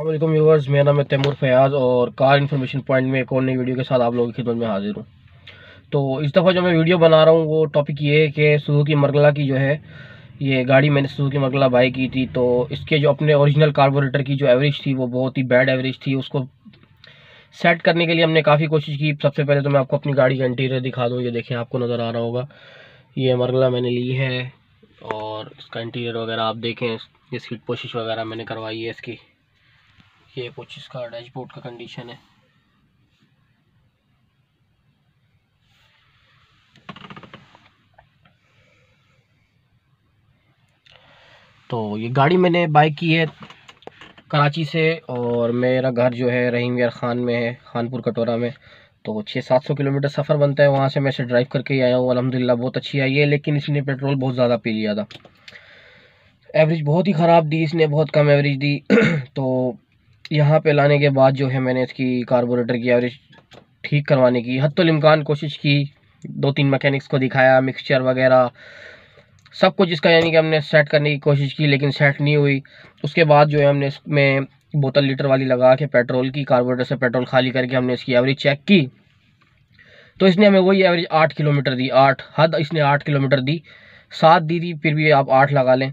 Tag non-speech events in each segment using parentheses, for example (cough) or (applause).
अल्लाम व्यूवर्स मेरा नाम है तैमूर फयाज और कार इन्फॉर्मेशन पॉइंट में एक और नई वीडियो के साथ आप लोगों की खिदमत में हाजिर हूँ तो इस दफ़ा जो मैं वीडियो बना रहा हूँ वो टॉपिक ये है कि की मरगला की जो है ये गाड़ी मैंने की मरगला बाई की थी तो इसके जो अपने ओरिजिनल कार्बोरेटर की जो एवरेज थी वो बहुत ही बैड एवरेज थी उसको सेट करने के लिए हमने काफ़ी कोशिश की सबसे पहले तो मैं आपको अपनी गाड़ी का इंटीरियर दिखा दूँ ये देखें आपको नज़र आ रहा होगा ये मरगला मैंने ली है और इसका इंटीरियर वगैरह आप देखें ये सीट पोशिश वगैरह मैंने करवाई है इसकी ये कुछ इसका डैशबोर्ड का कंडीशन है तो ये गाड़ी मैंने बाई की है कराची से और मेरा घर जो है रहीम यार ख़ान में है खानपुर कटोरा में तो छः सात सौ किलोमीटर सफ़र बनता है वहाँ से मैं इसे ड्राइव करके ही आया हूँ अलहमदिल्ला बहुत अच्छी आई है लेकिन इसने पेट्रोल बहुत ज़्यादा पी लिया था एवरेज बहुत ही ख़राब दी इसने बहुत कम एवरेज दी (clears throat) तो यहाँ पे लाने के बाद जो है मैंने इसकी कार्बोरेटर की एवरेज ठीक करवाने की हतुलमकान तो कोशिश की दो तीन मैकेनिक्स को दिखाया मिक्सचर वगैरह सब कुछ इसका यानी कि हमने सेट करने की कोशिश की लेकिन सेट नहीं हुई उसके बाद जो है हमने इसमें बोतल लीटर वाली लगा के पेट्रोल की कार्बोरेटर से पेट्रोल खाली करके हमने इसकी एवरेज चेक की तो इसने हमें वही एवरेज आठ किलोमीटर दी आठ हद इसने आठ किलोमीटर दी सात दी थी फिर भी आप आठ लगा लें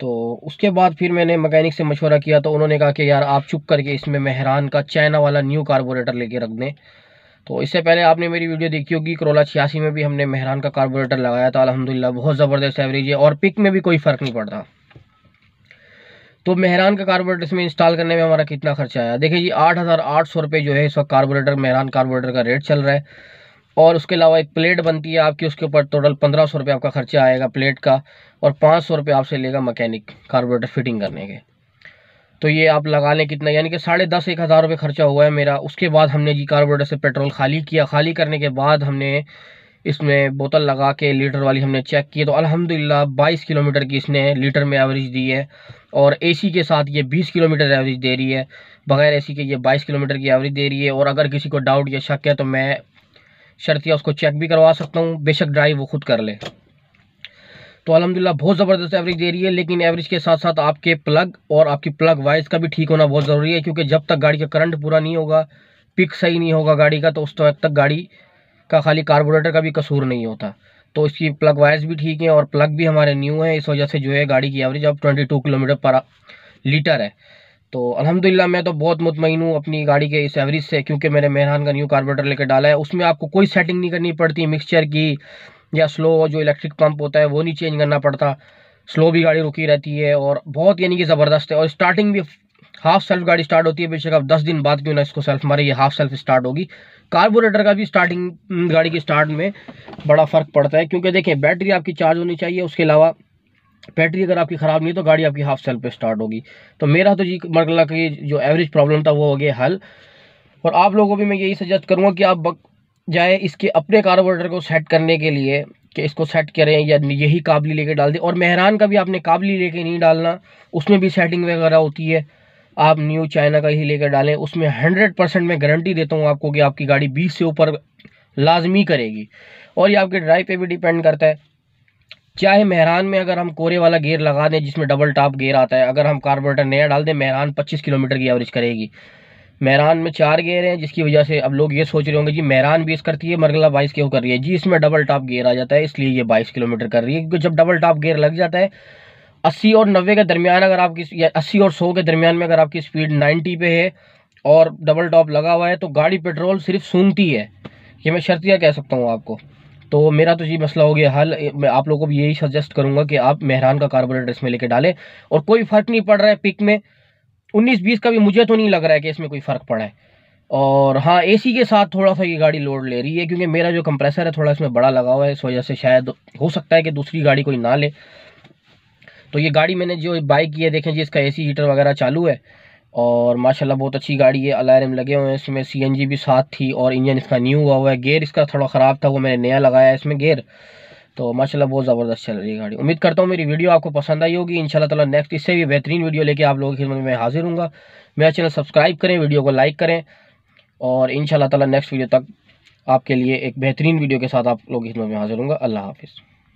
तो उसके बाद फिर मैंने मकैनिक से मशवरा किया तो उन्होंने कहा कि यार आप चुप करके इसमें मेहरान का चाइना वाला न्यू कार्बोरेटर लेके रख दें तो इससे पहले आपने मेरी वीडियो देखी होगी करोला छियासी में भी हमने मेहरान का कार्बोरेटर लगाया था अलहमदिल्ला बहुत ज़बरदस्त एवरेज है और पिक में भी कोई फ़र्क नहीं पड़ता तो मेहरान का कार्बोरेटर इसमें इंस्टॉल करने में हमारा कितना खर्चा आया देखिए जी आठ हज़ार आठ सौ रुपये जो है इस वक्त कार्बोरेटर मेहरान कार्बोरेटर का रेट चल रहा है और उसके अलावा एक प्लेट बनती है आपकी उसके ऊपर टोटल पंद्रह सौ रुपये आपका खर्चा आएगा प्लेट का और पाँच सौ रुपये आपसे लेगा मकैनिक कार्बोरेटर फिटिंग करने के तो ये आप लगा लें कितना यानी कि साढ़े दस एक हज़ार रुपये खर्चा हुआ है मेरा उसके बाद हमने जी कार्बोरेटर से पेट्रोल खाली किया खाली करने के बाद हमने इसमें बोतल लगा के लीटर वाली हमने चेक की तो अल्हम्दुलिल्लाह 22 किलोमीटर की इसने लीटर में एवरेज दी है और एसी के साथ ये 20 किलोमीटर एवरेज दे रही है बगैर एसी के ये 22 किलोमीटर की एवरेज दे रही है और अगर किसी को डाउट या शक है तो मैं या उसको चेक भी करवा सकता हूँ बेशक ड्राइव वो खुद कर ले तो अलहमदिल्ला बहुत ज़बरदस्त एवरेज दे रही है लेकिन एवरेज के साथ साथ आपके प्लग और आपकी प्लग वाइज का भी ठीक होना बहुत ज़रूरी है क्योंकि जब तक गाड़ी का करंट पूरा नहीं होगा पिक सही नहीं होगा गाड़ी का तो उस वक्त तक गाड़ी का खाली कार्बोरेटर का भी कसूर नहीं होता तो इसकी प्लग वायर्स भी ठीक हैं और प्लग भी हमारे न्यू हैं इस वजह से जो है गाड़ी की एवरेज अब 22 किलोमीटर पर लीटर है तो अलहमदिल्ला मैं तो बहुत मुतमिन हूँ अपनी गाड़ी के इस एवरेज से क्योंकि मैंने मेहरान का न्यू कार्बोरेटर लेकर डाला है उसमें आपको कोई सेटिंग नहीं करनी पड़ती मिक्सचर की या स्लो जो इलेक्ट्रिक पंप होता है वो नहीं चेंज करना पड़ता स्लो भी गाड़ी रुकी रहती है और बहुत यानी कि ज़बरदस्त है और स्टार्टिंग भी हाफ सेल्फ गाड़ी स्टार्ट होती है बेशक अब दस दिन बाद क्यों ना इसको सेल्फ मारे ये हाफ सेल्फ स्टार्ट होगी कार्बोरेटर का भी स्टार्टिंग गाड़ी की स्टार्ट में बड़ा फ़र्क पड़ता है क्योंकि देखें बैटरी आपकी चार्ज होनी चाहिए उसके अलावा बैटरी अगर आपकी ख़राब नहीं है तो गाड़ी आपकी हाफ सेल पे स्टार्ट होगी तो मेरा तो जी मतलब कि जो एवरेज प्रॉब्लम था वो हो गया हल और आप लोगों को भी मैं यही सजेस्ट करूँगा कि आप जाए इसके अपने कार्बोरेटर को सेट करने के लिए कि इसको सेट करें या यही काबली लेके डाल दें और मेहरान का भी आपने काबली लेके नहीं डालना उसमें भी सेटिंग वगैरह होती है आप न्यू चाइना का ही लेकर डालें उसमें हंड्रेड परसेंट मैं गारंटी देता हूँ आपको कि आपकी गाड़ी बीस से ऊपर लाजमी करेगी और ये आपके ड्राइव पर भी डिपेंड करता है चाहे मेहरान में अगर हम कोरे वाला गेयर लगा दें जिसमें डबल टॉप गेयर आता है अगर हम कार्बोरेटर नया डाल दें मेहरान 25 किलोमीटर की एवरेज करेगी मेहरान में चार गेयर हैं जिसकी वजह से अब लोग ये सोच रहे होंगे जी मेहरान बीस करती है मरगला बाईस क्यों कर रही है जी इसमें डबल टॉप गेयर आ जाता है इसलिए ये बाईस किलोमीटर कर रही है क्योंकि जब डबल टॉप गेयर लग जाता है अस्सी और नब्बे के दरमियान अगर आपकी या अस्सी और सौ के दरमियान में अगर आपकी स्पीड नाइन्टी पे है और डबल टॉप लगा हुआ है तो गाड़ी पेट्रोल सिर्फ सूंघती है ये मैं शर्तियाँ कह सकता हूँ आपको तो मेरा तो ये मसला हो गया हल मैं आप लोगों को भी यही सजेस्ट करूँगा कि आप मेहरान का कार्बोरेटर इसमें लेके डालें और कोई फ़र्क नहीं पड़ रहा है पिक में उन्नीस बीस का भी मुझे तो नहीं लग रहा है कि इसमें कोई फ़र्क पड़ा है और हाँ एसी के साथ थोड़ा सा ये गाड़ी लोड ले रही है क्योंकि मेरा जो कंप्रेसर है थोड़ा इसमें बड़ा लगा हुआ है इस वजह से शायद हो सकता है कि दूसरी गाड़ी कोई ना ले तो ये गाड़ी मैंने जो बाइक की है देखें जी इसका ए हीटर वगैरह चालू है और माशाल्लाह बहुत अच्छी गाड़ी है अलार्म लगे हुए हैं इसमें सीएनजी भी साथ थी और इंजन इसका न्यू हुआ हुआ है गेयर इसका थोड़ा ख़राब था वो मैंने नया लगाया है इसमें गेयर तो माशाल्लाह बहुत ज़बरदस्त चल रही है गाड़ी उम्मीद करता हूँ मेरी वीडियो आपको पसंद आई होगी इन तला नेक्स्ट इससे भी बेहतरीन वीडियो लेके आप लोगों की खिदमत में हाजिर हूँ मेरा चैनल सब्सक्राइब करें वीडियो को लाइक करें और इन शाला नेक्स्ट वीडियो तक आपके लिए एक बेहतरीन वीडियो के साथ आप लोगों की खिदमत में हाजिर हूँ अल्लाह हाफिज़